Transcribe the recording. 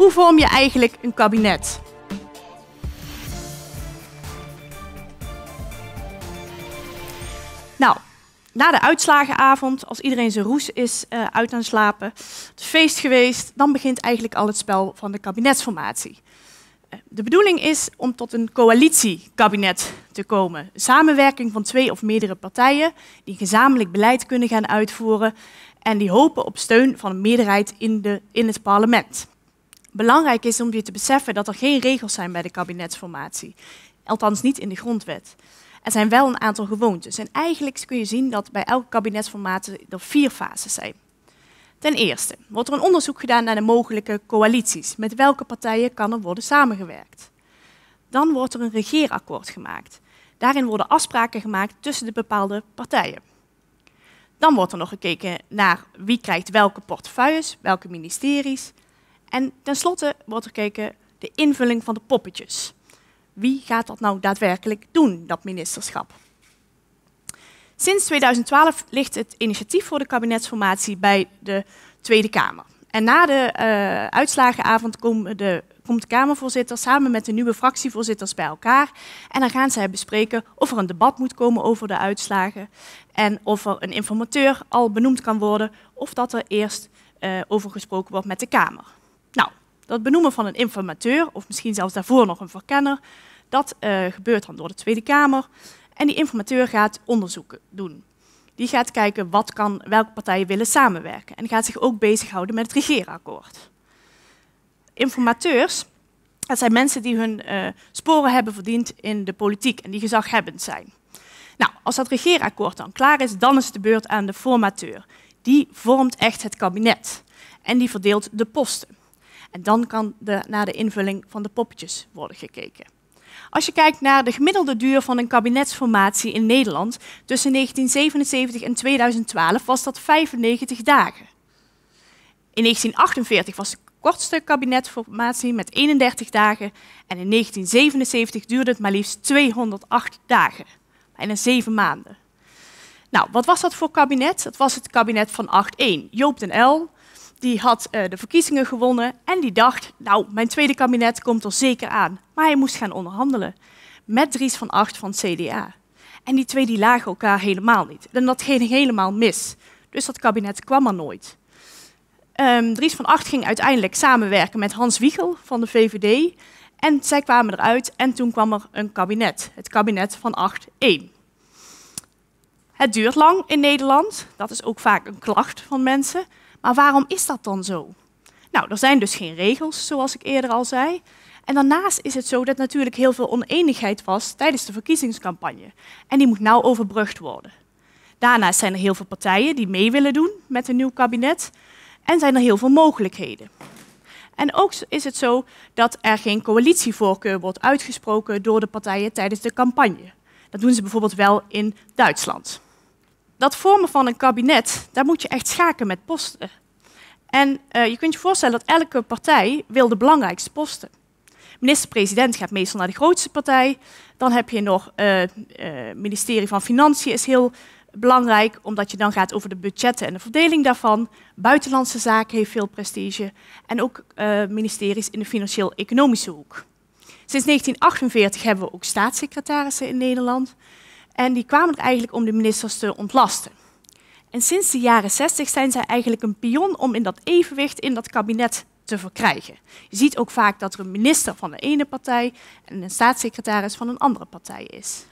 Hoe vorm je eigenlijk een kabinet? Nou, na de uitslagenavond, als iedereen zijn roes is eh, uit aan slapen, het feest geweest, dan begint eigenlijk al het spel van de kabinetsformatie. Eh, de bedoeling is om tot een coalitiekabinet te komen. Samenwerking van twee of meerdere partijen die gezamenlijk beleid kunnen gaan uitvoeren en die hopen op steun van een meerderheid in, de, in het parlement. Belangrijk is om je te beseffen dat er geen regels zijn bij de kabinetsformatie. Althans niet in de grondwet. Er zijn wel een aantal gewoontes. En eigenlijk kun je zien dat bij elk kabinetsformatie er vier fases zijn. Ten eerste wordt er een onderzoek gedaan naar de mogelijke coalities. Met welke partijen kan er worden samengewerkt? Dan wordt er een regeerakkoord gemaakt. Daarin worden afspraken gemaakt tussen de bepaalde partijen. Dan wordt er nog gekeken naar wie krijgt welke portefeuilles, welke ministeries. En tenslotte wordt er gekeken de invulling van de poppetjes. Wie gaat dat nou daadwerkelijk doen, dat ministerschap? Sinds 2012 ligt het initiatief voor de kabinetsformatie bij de Tweede Kamer. En na de eh, uitslagenavond komt de, komt de Kamervoorzitter samen met de nieuwe fractievoorzitters bij elkaar. En dan gaan zij bespreken of er een debat moet komen over de uitslagen. En of er een informateur al benoemd kan worden. Of dat er eerst uh, over gesproken wordt met de Kamer. Nou, dat benoemen van een informateur, of misschien zelfs daarvoor nog een verkenner, dat eh, gebeurt dan door de Tweede Kamer. En die informateur gaat onderzoeken doen. Die gaat kijken wat kan, welke partijen willen samenwerken. En gaat zich ook bezighouden met het regeerakkoord. Informateurs, dat zijn mensen die hun eh, sporen hebben verdiend in de politiek en die gezaghebbend zijn. Nou, als dat regeerakkoord dan klaar is, dan is het de beurt aan de formateur. Die vormt echt het kabinet en die verdeelt de posten. En dan kan de, naar de invulling van de poppetjes worden gekeken. Als je kijkt naar de gemiddelde duur van een kabinetsformatie in Nederland tussen 1977 en 2012 was dat 95 dagen. In 1948 was de kortste kabinetsformatie met 31 dagen en in 1977 duurde het maar liefst 208 dagen, bijna 7 maanden. Nou, wat was dat voor kabinet? Dat was het kabinet van 8-1. Joop den L, die had eh, de verkiezingen gewonnen en die dacht, nou, mijn tweede kabinet komt er zeker aan. Maar hij moest gaan onderhandelen met Dries van Acht van het CDA. En die twee die lagen elkaar helemaal niet. En dat ging helemaal mis. Dus dat kabinet kwam er nooit. Ehm, Dries van Acht ging uiteindelijk samenwerken met Hans Wiegel van de VVD. En zij kwamen eruit en toen kwam er een kabinet. Het kabinet van 8-1. Het duurt lang in Nederland. Dat is ook vaak een klacht van mensen. Maar waarom is dat dan zo? Nou, er zijn dus geen regels, zoals ik eerder al zei. En daarnaast is het zo dat natuurlijk heel veel oneenigheid was tijdens de verkiezingscampagne. En die moet nou overbrugd worden. Daarnaast zijn er heel veel partijen die mee willen doen met een nieuw kabinet. En zijn er heel veel mogelijkheden. En ook is het zo dat er geen coalitievoorkeur wordt uitgesproken door de partijen tijdens de campagne. Dat doen ze bijvoorbeeld wel in Duitsland dat vormen van een kabinet, daar moet je echt schaken met posten. En eh, je kunt je voorstellen dat elke partij wil de belangrijkste posten. Minister-president gaat meestal naar de grootste partij. Dan heb je nog het eh, eh, ministerie van Financiën is heel belangrijk, omdat je dan gaat over de budgetten en de verdeling daarvan. Buitenlandse zaken heeft veel prestige. En ook ministeries in de financieel-economische hoek. Sinds 1948 hebben we ook staatssecretarissen in Nederland. En die kwamen er eigenlijk om de ministers te ontlasten. En sinds de jaren 60 zijn zij eigenlijk een pion om in dat evenwicht in dat kabinet te verkrijgen. Je ziet ook vaak dat er een minister van de ene partij en een staatssecretaris van een andere partij is.